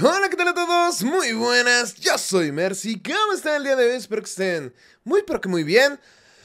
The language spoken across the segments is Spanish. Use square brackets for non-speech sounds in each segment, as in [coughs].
hola, ¿qué tal a todos? Muy buenas, yo soy Mercy. ¿Cómo están el día de hoy? Espero que estén muy, pero muy bien.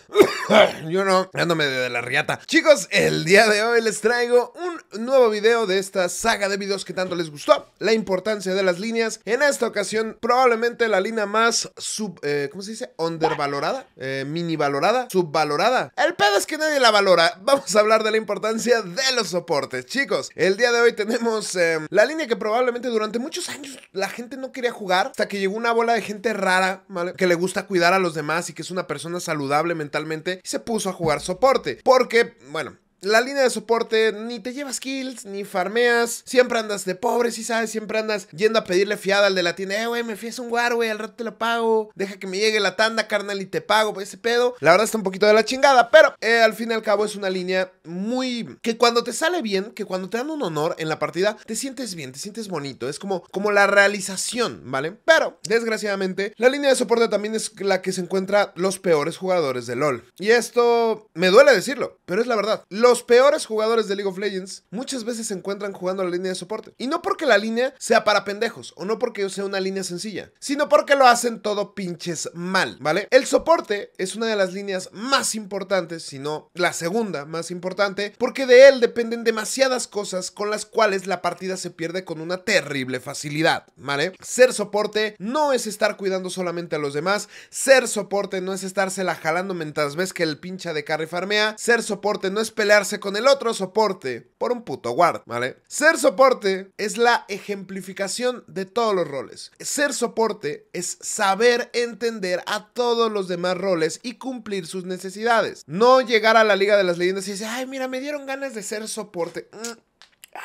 [coughs] Yo no, medio de la riata. Chicos, el día de hoy les traigo un nuevo video de esta saga de videos que tanto les gustó. La importancia de las líneas. En esta ocasión, probablemente la línea más sub... Eh, ¿Cómo se dice? Undervalorada. Eh, mini valorada. Subvalorada. El pedo es que nadie la valora. Vamos a hablar de la importancia de los soportes. Chicos, el día de hoy tenemos eh, la línea que probablemente durante muchos años la gente no quería jugar. Hasta que llegó una bola de gente rara, ¿vale? Que le gusta cuidar a los demás y que es una persona saludable mental se puso a jugar soporte. Porque, bueno, la línea de soporte ni te llevas kills, ni farmeas, siempre andas de pobre, si sabes, siempre andas yendo a pedirle fiada al de la tienda, eh, güey, me fías un guar, güey, al rato te lo pago, deja que me llegue la tanda, carnal, y te pago, por ese pedo. La verdad está un poquito de la chingada, pero eh, al fin y al cabo es una línea muy... que cuando te sale bien, que cuando te dan un honor en la partida, te sientes bien, te sientes bonito, es como, como la realización, ¿vale? Pero, desgraciadamente, la línea de soporte también es la que se encuentra los peores jugadores de LOL. Y esto me duele decirlo, pero es la verdad los peores jugadores de League of Legends muchas veces se encuentran jugando la línea de soporte. Y no porque la línea sea para pendejos o no porque sea una línea sencilla, sino porque lo hacen todo pinches mal, ¿vale? El soporte es una de las líneas más importantes, si no la segunda más importante, porque de él dependen demasiadas cosas con las cuales la partida se pierde con una terrible facilidad, ¿vale? Ser soporte no es estar cuidando solamente a los demás, ser soporte no es estarse la jalando mientras ves que el pincha de carry farmea, ser soporte no es pelear con el otro soporte por un puto guard, ¿vale? Ser soporte es la ejemplificación de todos los roles. Ser soporte es saber entender a todos los demás roles y cumplir sus necesidades. No llegar a la Liga de las Leyendas y decir, ay, mira, me dieron ganas de ser soporte. Mm,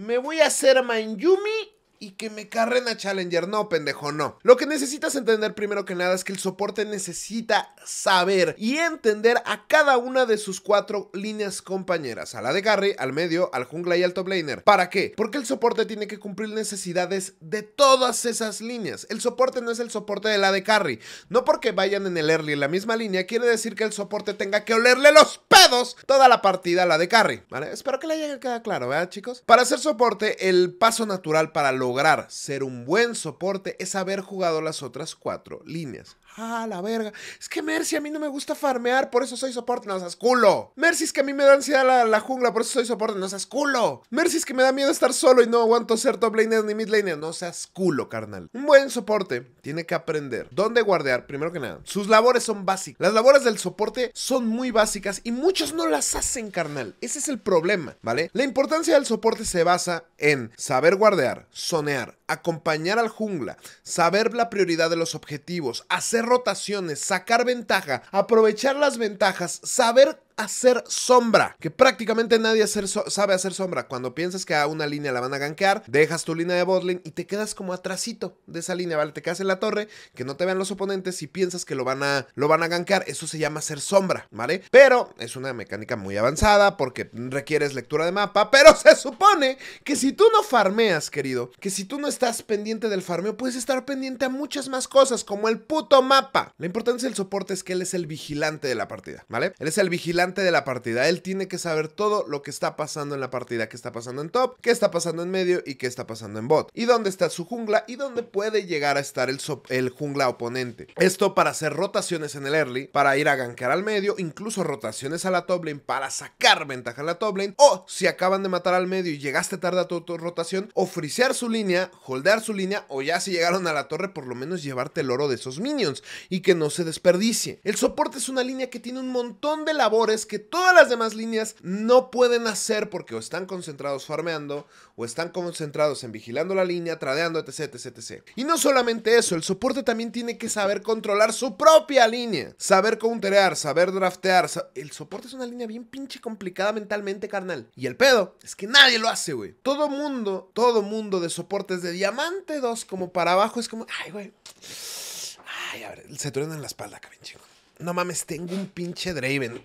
me voy a hacer Mayumi y que me carren a Challenger. No, pendejo, no. Lo que necesitas entender primero que nada es que el soporte necesita saber y entender a cada una de sus cuatro líneas compañeras. A la de carry, al medio, al jungla y al top laner. ¿Para qué? Porque el soporte tiene que cumplir necesidades de todas esas líneas. El soporte no es el soporte de la de carry. No porque vayan en el early en la misma línea, quiere decir que el soporte tenga que olerle los pedos toda la partida a la de carry. ¿Vale? Espero que le haya quedado claro, ¿verdad, chicos? Para hacer soporte, el paso natural para lo lograr ser un buen soporte es haber jugado las otras cuatro líneas ah, la verga. Es que Mercy, a mí no me gusta farmear, por eso soy soporte, no seas culo. Mercy, es que a mí me da ansiedad la, jungla, por eso soy soporte, no seas culo. Mercy, es que me da miedo estar solo y no aguanto ser top laner ni mid laner, no seas culo, carnal. Un buen soporte tiene que aprender dónde guardear, primero que nada. Sus labores son básicas. Las labores del soporte son muy básicas y muchos no las hacen, carnal. Ese es el problema, ¿vale? La importancia del soporte se basa en saber guardear, sonear, acompañar al jungla, saber la prioridad de los objetivos, hacer rotaciones, sacar ventaja, aprovechar las ventajas, saber hacer sombra, que prácticamente nadie sabe hacer sombra. Cuando piensas que a una línea la van a ganquear, dejas tu línea de botlane y te quedas como atrasito de esa línea, ¿vale? Te quedas en la torre, que no te vean los oponentes y piensas que lo van a, lo van a gankear. Eso se llama hacer sombra, ¿vale? Pero es una mecánica muy avanzada porque requieres lectura de mapa, pero [laughs] se supone que si tú no farmeas, querido, que si tú no estás pendiente del farmeo, puedes estar pendiente a muchas más cosas, como el puto mapa. La importancia del soporte es que él es el vigilante de la partida, ¿vale? Él es el vigilante de la partida. Él tiene que saber todo lo que está pasando en la partida, que está pasando en top, qué está pasando en medio y qué está pasando en bot. Y dónde está su jungla y dónde puede llegar a estar el, el jungla oponente. Esto para hacer rotaciones en el early, para ir a gankear al medio, incluso rotaciones a la top lane para sacar ventaja a la top lane. O si acaban de matar al medio y llegaste tarde a tu, rotación, ofrecer su línea, holdear su línea, o ya si llegaron a la torre, por lo menos llevarte el oro de esos minions y que no se desperdicie. El soporte es una línea que tiene un montón de labores que todas las demás líneas no pueden hacer porque o están concentrados farmeando o están concentrados en vigilando la línea, tradeando, etc, etc, Y no solamente eso, el soporte también tiene que saber controlar su propia línea, saber counterear, saber draftear. el soporte es una línea bien pinche complicada mentalmente, carnal. Y el pedo es que nadie lo hace, güey. Todo mundo, todo mundo de soportes de diamante 2 como para abajo es como, ay, güey. Ay, a ver, se en la espalda, cabrón, chico no mames, tengo un pinche Draven.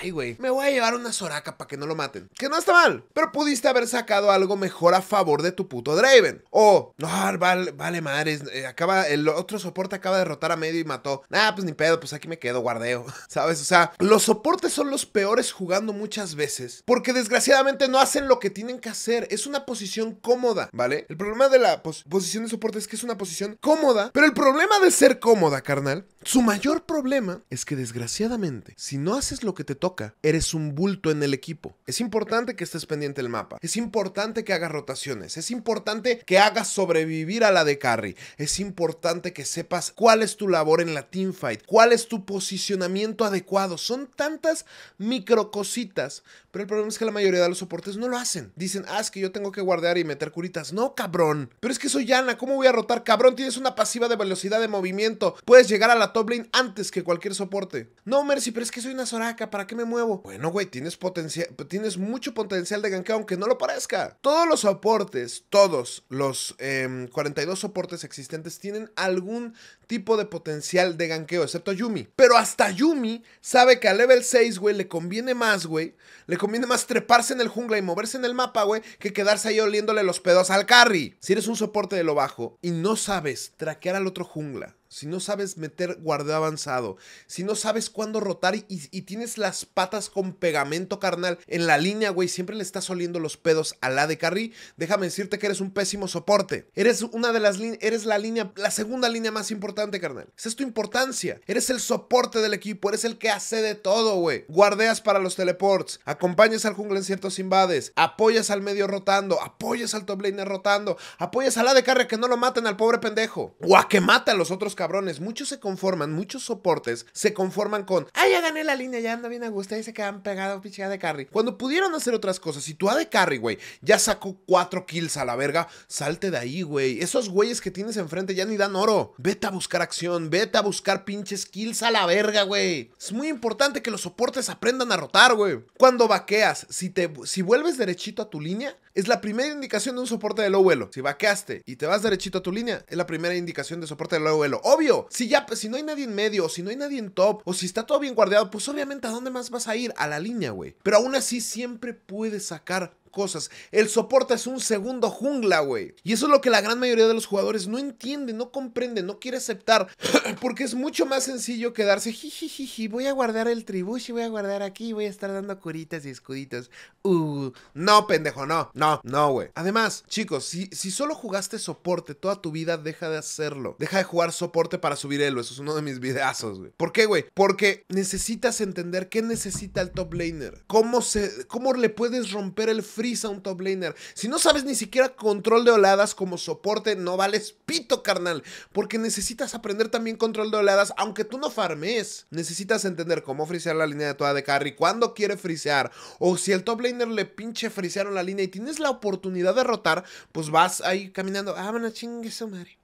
Ay, güey, me voy a llevar una Soraka para que no lo maten. Que no está mal, pero pudiste haber sacado algo mejor a favor de tu puto Draven. O, no, vale, vale madres, eh, acaba, el otro soporte acaba de derrotar a medio y mató. Ah, pues ni pedo, pues aquí me quedo, guardeo. [laughs] ¿Sabes? O sea, los soportes son los peores jugando muchas veces porque desgraciadamente no hacen lo que tienen que hacer. Es una posición cómoda, ¿vale? El problema de la posición de soporte es que es una posición cómoda, pero el problema de ser cómoda, carnal, su mayor problema es que desgraciadamente, si no haces lo que te toca, eres un bulto en el equipo. Es importante que estés pendiente del mapa, es importante que hagas rotaciones, es importante que hagas sobrevivir a la de carry, es importante que sepas cuál es tu labor en la teamfight, cuál es tu posicionamiento adecuado. Son tantas microcositas, pero el problema es que la mayoría de los soportes no lo hacen. Dicen, ah, es que yo tengo que guardar y meter curitas. No, cabrón. Pero es que soy Yana, ¿cómo voy a rotar? Cabrón, tienes una pasiva de velocidad de movimiento. Puedes llegar a la top lane antes que cualquier soporte. No, Mercy, pero es que soy una soraca. ¿para qué me muevo? Bueno, güey, tienes potencial, tienes mucho potencial de gankeo, aunque no lo parezca. Todos los soportes, todos los 42 em, soportes existentes tienen algún tipo de potencial de gankeo, excepto Yumi. Pero hasta Yumi sabe que a level 6, güey, le conviene más, güey. Le conviene más treparse en el jungla y moverse en el mapa, güey, que quedarse ahí oliéndole los pedos al carry. Si eres un soporte de lo bajo y no sabes traquear al otro jungla, si no sabes meter guardia avanzado, si no sabes cuándo rotar y, tienes las patas con pegamento carnal en la línea, güey, siempre le estás oliendo los pedos a la de Carry, déjame decirte que eres un pésimo soporte. Eres una de las líneas eres la línea, la segunda línea más importante, carnal. Esa es tu importancia. Eres el soporte del equipo, eres el que hace de todo, güey. Guardeas para los teleports, acompañas al jungle en ciertos invades, apoyas al medio rotando, apoyas al top laner rotando, apoyas a la de carri a que no lo maten al pobre pendejo o a que mate a los otros cabrones, muchos se conforman, muchos soportes se conforman con, ah, ya gané la línea, ya anda bien a gusto, y se quedan pegados, pinche de carry. Cuando pudieron hacer otras cosas, si tu A de carry, güey, ya sacó cuatro kills a la verga, salte de ahí, güey. Esos güeyes que tienes enfrente ya ni dan oro. Vete a buscar acción, vete a buscar pinches kills a la verga, güey. Es muy importante que los soportes aprendan a rotar, güey. Cuando vaqueas, si te si vuelves derechito a tu línea, es la primera indicación de un soporte de low vuelo Si vaqueaste y te vas derechito a tu línea, es la primera indicación de soporte de low vuelo Obvio, si ya si no hay nadie en medio, o si no hay nadie en top, o si está todo bien guardado, pues obviamente a dónde más vas a ir? A la línea, güey. Pero aún así siempre puedes sacar cosas. El soporte es un segundo jungla, güey. Y eso es lo que la gran mayoría de los jugadores no entiende, no comprende, no quiere aceptar. [clears throat] porque es mucho más sencillo quedarse, jijijiji, voy a guardar el y voy a guardar aquí, voy a estar dando curitas y escuditos. Uh, no, pendejo, no, no, no, güey. Además, chicos, si, solo jugaste soporte toda tu vida, deja de hacerlo. Deja de jugar soporte para subir elo. Eso es uno de mis videazos, güey. ¿Por qué, güey? Porque necesitas entender qué necesita el top laner. Cómo, se, cómo le puedes romper el frisa un top laner. Si no sabes ni siquiera control de oleadas como soporte, no vales pito, carnal. Porque necesitas aprender también control de oleadas, aunque tú no farmes. Necesitas entender cómo frisear la línea de toda de carry, cuándo quiere frisear. O si el top laner le pinche frisearon la línea y tienes la oportunidad de rotar, pues vas ahí caminando. Ah, bueno, chingue su madre.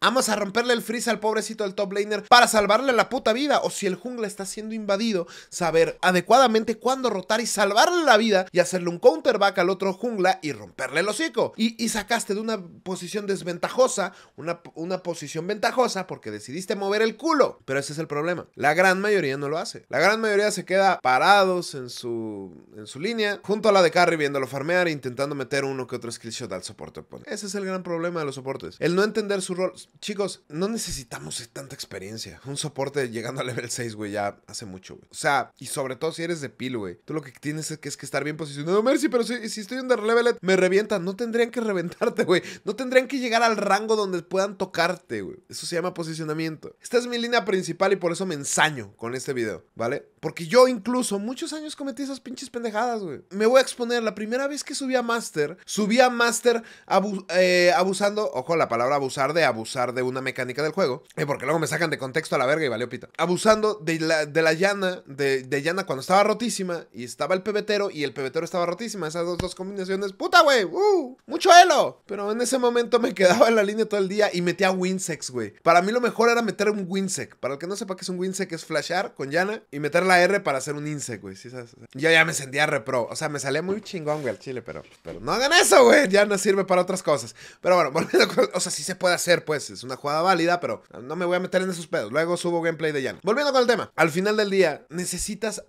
Vamos a romperle el freeze al pobrecito del top laner para salvarle la puta vida. O si el jungla está siendo invadido, saber adecuadamente cuándo rotar y salvarle la vida y hacerle un counterback al otro jungla y romperle el hocico. Y, sacaste de una posición desventajosa, una, una posición ventajosa porque decidiste mover el culo. Pero ese es el problema. La gran mayoría no lo hace. La gran mayoría se queda parados en su, en su línea, junto a la de carry viéndolo farmear e intentando meter uno que otro skill al soporte. Ese es el gran problema de los soportes. El no entender su rol chicos, no necesitamos tanta experiencia. Un soporte llegando a level 6, güey, ya hace mucho, güey. O sea, y sobre todo si eres de pil, güey. Tú lo que tienes es que, es que estar bien posicionado. Mercy, pero si, si estoy under level, me revientan. No tendrían que reventarte, güey. No tendrían que llegar al rango donde puedan tocarte, güey. Eso se llama posicionamiento. Esta es mi línea principal y por eso me ensaño con este video, ¿vale? Porque yo incluso muchos años cometí esas pinches pendejadas, güey. Me voy a exponer, la primera vez que subí a Master, subí a Master eh, abusando, ojo, la palabra abusar de abusar de una mecánica del juego, eh, porque luego me sacan de contexto a la verga y valió pita. Abusando de la, de llana, de, llana cuando estaba rotísima y estaba el pebetero y el pebetero estaba rotísima. Esas dos, combinaciones, puta, güey, uh, mucho elo. Pero en ese momento me [laughs] quedaba en la línea todo el día y metía Winsex, güey. Para mí lo mejor era meter un Winsex. Para el que no sepa qué es un Winsex es flashar con llana y meterla R para hacer un INSE, güey. Yo ya me sentía repro. O sea, me salía muy chingón, güey, al chile, pero, pero no hagan eso, güey. Ya no sirve para otras cosas. Pero bueno, [laughs] volviendo con. O sea, sí se puede hacer, pues. Es una jugada válida, pero no me voy a meter en esos pedos. Luego subo gameplay de Jan. Volviendo con el tema. Al final del día, necesitas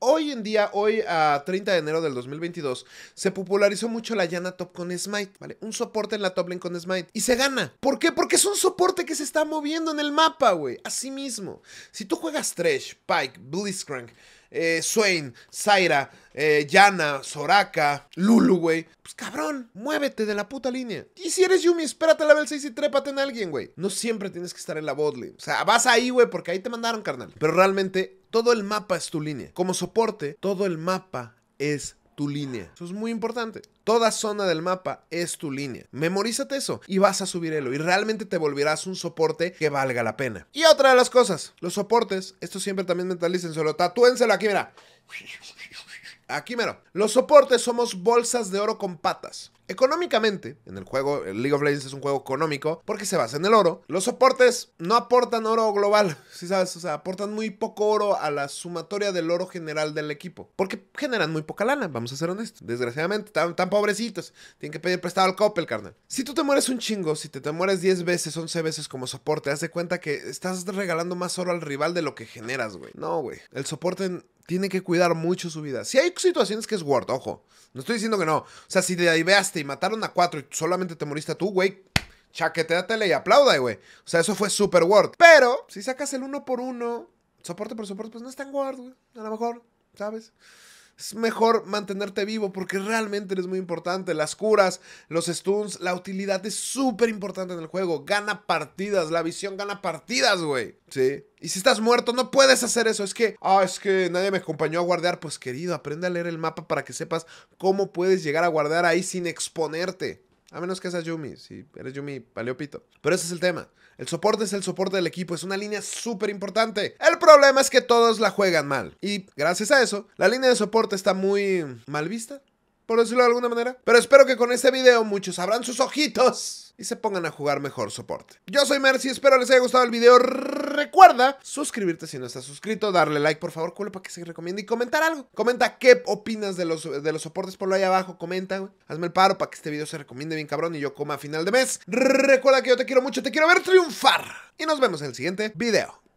Hoy en día, hoy a 30 de enero del 2022, se popularizó mucho la llana top con Smite, ¿vale? Un soporte en la top lane con Smite. Y se gana. ¿Por qué? Porque es un soporte que se está moviendo en el mapa, güey. Así mismo. Si tú juegas Thresh, Pike, Blitzcrank, eh, Swain, Zyra, eh, Yana, Soraka, Lulu, güey. Pues cabrón, muévete de la puta línea. Y si eres Yumi, espérate a level 6 y trépate en alguien, güey. No siempre tienes que estar en la lane. O sea, vas ahí, güey, porque ahí te mandaron, carnal. Pero realmente todo el mapa es tu línea. Como soporte, todo el mapa es tu línea. Eso es muy importante. Toda zona del mapa es tu línea. Memorízate eso y vas a subir y realmente te volverás un soporte que valga la pena. Y otra de las cosas, los soportes, esto siempre también mentalícenselo, tatúenselo aquí, mira. Aquí mira. Los soportes somos bolsas de oro con patas. Económicamente, en el juego, el League of Legends es un juego económico porque se basa en el oro. Los soportes no aportan oro global, si [laughs] sabes, o sea, aportan muy poco oro a la sumatoria del oro general del equipo, porque generan muy poca lana, vamos a ser honestos. Desgraciadamente, están tan pobrecitos, tienen que pedir prestado al el carnal. Si tú te mueres un chingo, si te, te mueres 10 veces, 11 veces como soporte, haz de cuenta que estás regalando más oro al rival de lo que generas, güey. No, güey. El soporte tiene que cuidar mucho su vida. Si hay situaciones que es Ward, ojo, no estoy diciendo que no. O sea, si te veaste y mataron a cuatro y solamente te moriste a tú, güey, chaqueteatele y aplauda, güey. O sea, eso fue super Ward. Pero, si sacas el uno por uno, soporte por soporte, pues no es tan Ward, güey. A lo mejor, ¿sabes? es mejor mantenerte vivo porque realmente eres muy importante. Las curas, los stuns, la utilidad es súper importante en el juego. Gana partidas, la visión gana partidas, güey. Sí. Y si estás muerto, no puedes hacer eso. Es que, ah, es que nadie me acompañó a guardar. Pues querido, aprende a leer el mapa para que sepas cómo puedes llegar a guardar ahí sin exponerte. A menos que seas Yumi. Si eres Yumi, paleopito. Pero ese es el tema. El soporte es el soporte del equipo. Es una línea súper importante. El problema es que todos la juegan mal. Y gracias a eso, la línea de soporte está muy mal vista. Por decirlo de alguna manera. Pero espero que con este video muchos abran sus ojitos. Y se pongan a jugar mejor soporte. Yo soy Mercy. Espero les haya gustado el video. Recuerda suscribirte si no estás suscrito, darle like por favor, culo, para que se recomiende y comentar algo. Comenta qué opinas de los, de los soportes, por lo ahí abajo, comenta, Hazme el paro para que este video se recomiende bien cabrón y yo coma a final de mes. Recuerda que yo te quiero mucho, te quiero ver triunfar. Y nos vemos en el siguiente video.